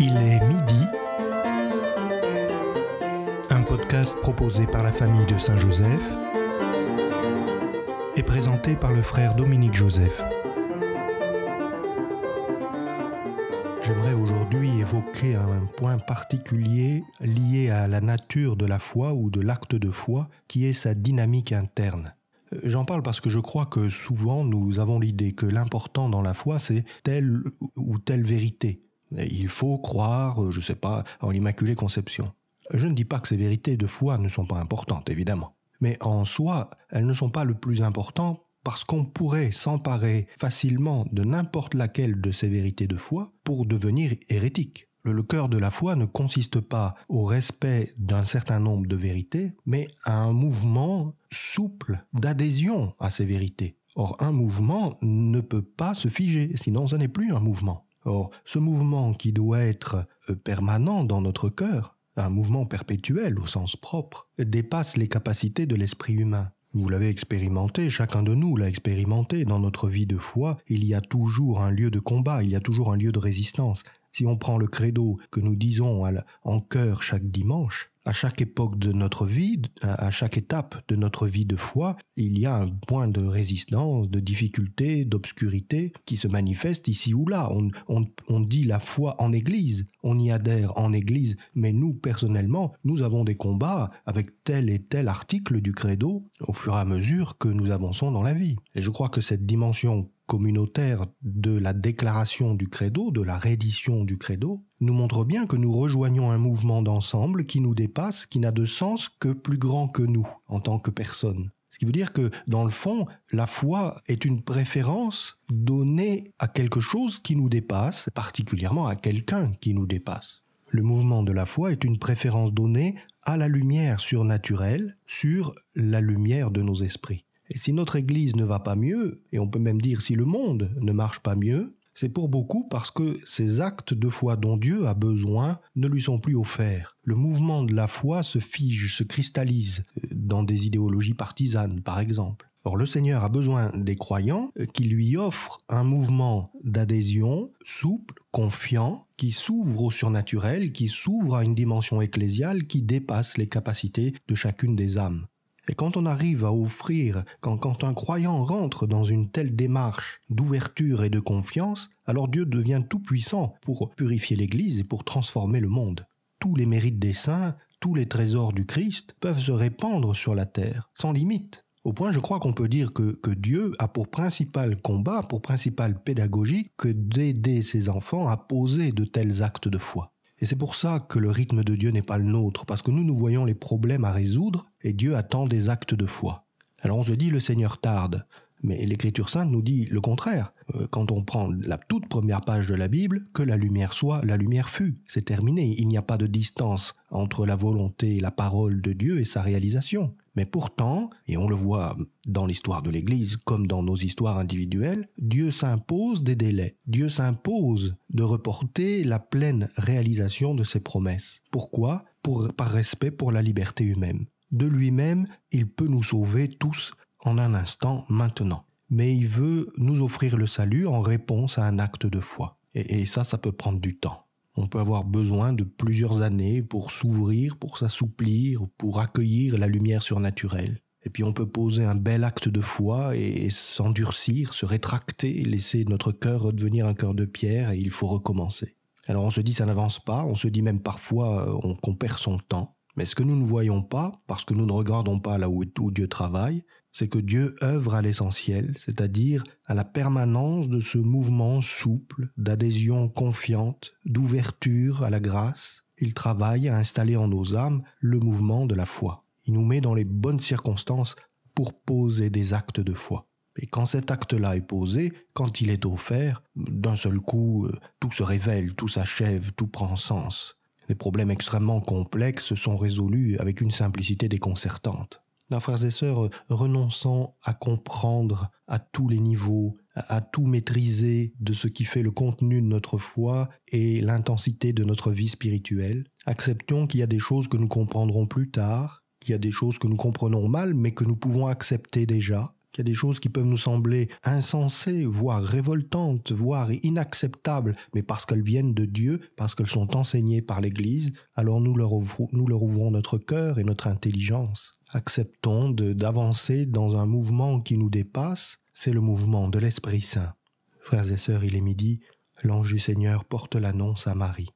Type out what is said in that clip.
Il est midi. Un podcast proposé par la famille de Saint-Joseph et présenté par le frère Dominique Joseph. J'aimerais aujourd'hui évoquer un point particulier lié à la nature de la foi ou de l'acte de foi qui est sa dynamique interne. Euh, j'en parle parce que je crois que souvent nous avons l'idée que l'important dans la foi c'est telle ou telle vérité, il faut croire, euh, je ne sais pas, en l'Immaculée Conception. Je ne dis pas que ces vérités de foi ne sont pas importantes, évidemment. Mais en soi, elles ne sont pas le plus important parce qu'on pourrait s'emparer facilement de n'importe laquelle de ces vérités de foi pour devenir hérétique. Le cœur de la foi ne consiste pas au respect d'un certain nombre de vérités, mais à un mouvement souple d'adhésion à ces vérités. Or, un mouvement ne peut pas se figer, sinon ce n'est plus un mouvement. Or, ce mouvement qui doit être euh, permanent dans notre cœur, un mouvement perpétuel au sens propre, dépasse les capacités de l'esprit humain. Vous l'avez expérimenté, chacun de nous l'a expérimenté dans notre vie de foi, il y a toujours un lieu de combat, il y a toujours un lieu de résistance, si on prend le credo que nous disons en chœur chaque dimanche, à chaque époque de notre vie, à chaque étape de notre vie de foi, il y a un point de résistance, de difficulté, d'obscurité qui se manifeste ici ou là. On, on, dit la foi en Église, on y adhère en Église, mais nous, personnellement, nous avons des combats avec tel et tel article du credo au fur et à mesure que nous avançons dans la vie. Et je crois que cette dimension communautaire de la déclaration du credo, de la reddition du credo, nous montre bien que nous rejoignons un mouvement d'ensemble qui nous dépasse, qui n'a de sens que plus grand que nous en tant que personne. Ce qui veut dire que, dans le fond, la foi est une préférence donnée à quelque chose qui nous dépasse, particulièrement à quelqu'un qui nous dépasse. Le mouvement de la foi est une préférence donnée à la lumière surnaturelle sur la lumière de nos esprits. Et si notre Église ne va pas mieux, et on peut même dire si le monde ne marche pas mieux, c'est pour beaucoup parce que ces actes de foi dont Dieu a besoin ne lui sont plus offerts. Le mouvement de la foi se fige, se cristallise dans des idéologies partisanes, par exemple. Or, le Seigneur a besoin des croyants qui lui offrent un mouvement d'adhésion souple, confiant, qui s'ouvre au surnaturel, qui s'ouvre à une dimension ecclésiale qui dépasse les capacités de chacune des âmes. Et quand on arrive à offrir, quand, un croyant rentre dans une telle démarche d'ouverture et de confiance, alors Dieu devient tout puissant pour purifier l'Église et pour transformer le monde. Tous les mérites des saints, tous les trésors du Christ peuvent se répandre sur la terre, sans limite. Au point, je crois qu'on peut dire que, que, Dieu a pour principal combat, pour principale pédagogie, que d'aider ses enfants à poser de tels actes de foi. Et c'est pour ça que le rythme de Dieu n'est pas le nôtre, parce que nous, nous voyons les problèmes à résoudre, et Dieu attend des actes de foi. Alors on se dit, le Seigneur tarde, mais l'Écriture sainte nous dit le contraire. Euh, quand on prend la toute première page de la Bible, que la lumière soit, la lumière fut. C'est terminé. Il n'y a pas de distance entre la volonté et la parole de Dieu et sa réalisation. Mais pourtant, et on le voit dans l'histoire de l'Église comme dans nos histoires individuelles, Dieu s'impose des délais. Dieu s'impose de reporter la pleine réalisation de ses promesses. Pourquoi Par respect pour la liberté humaine. De lui-même, il peut nous sauver tous en un instant maintenant. Mais il veut nous offrir le salut en réponse à un acte de foi. et ça, ça peut prendre du temps on peut avoir besoin de plusieurs années pour s'ouvrir, pour s'assouplir, pour accueillir la lumière surnaturelle. Et puis on peut poser un bel acte de foi et s'endurcir, se rétracter, laisser notre cœur redevenir un cœur de pierre et il faut recommencer. Alors on se dit ça n'avance pas, on se dit même parfois euh, qu'on perd son temps. Mais ce que nous ne voyons pas, parce que nous ne regardons pas là où, Dieu travaille, c'est que Dieu œuvre à l'essentiel, c'est-à-dire à la permanence de ce mouvement souple, d'adhésion confiante, d'ouverture à la grâce. Il travaille à installer en nos âmes le mouvement de la foi. Il nous met dans les bonnes circonstances pour poser des actes de foi. Et quand cet acte-là est posé, quand il est offert, d'un seul coup, euh, tout se révèle, tout s'achève, tout prend sens. Les problèmes extrêmement complexes sont résolus avec une simplicité déconcertante. Nos frères et sœurs euh, renonçant à comprendre à tous les niveaux, à tout maîtriser de ce qui fait le contenu de notre foi et l'intensité de notre vie spirituelle. Acceptons qu'il y a des choses que nous comprendrons plus tard, qu'il y a des choses que nous comprenons mal mais que nous pouvons accepter déjà, qu'il y a des choses qui peuvent nous sembler insensées, voire révoltantes, voire inacceptables, mais parce qu'elles viennent de Dieu, parce qu'elles sont enseignées par l'Église, alors nous nous leur ouvrons notre cœur et notre intelligence acceptons d'avancer dans un mouvement qui nous dépasse, c'est le mouvement de l'Esprit Saint. Frères et sœurs, il est midi, l'ange du Seigneur porte l'annonce à Marie.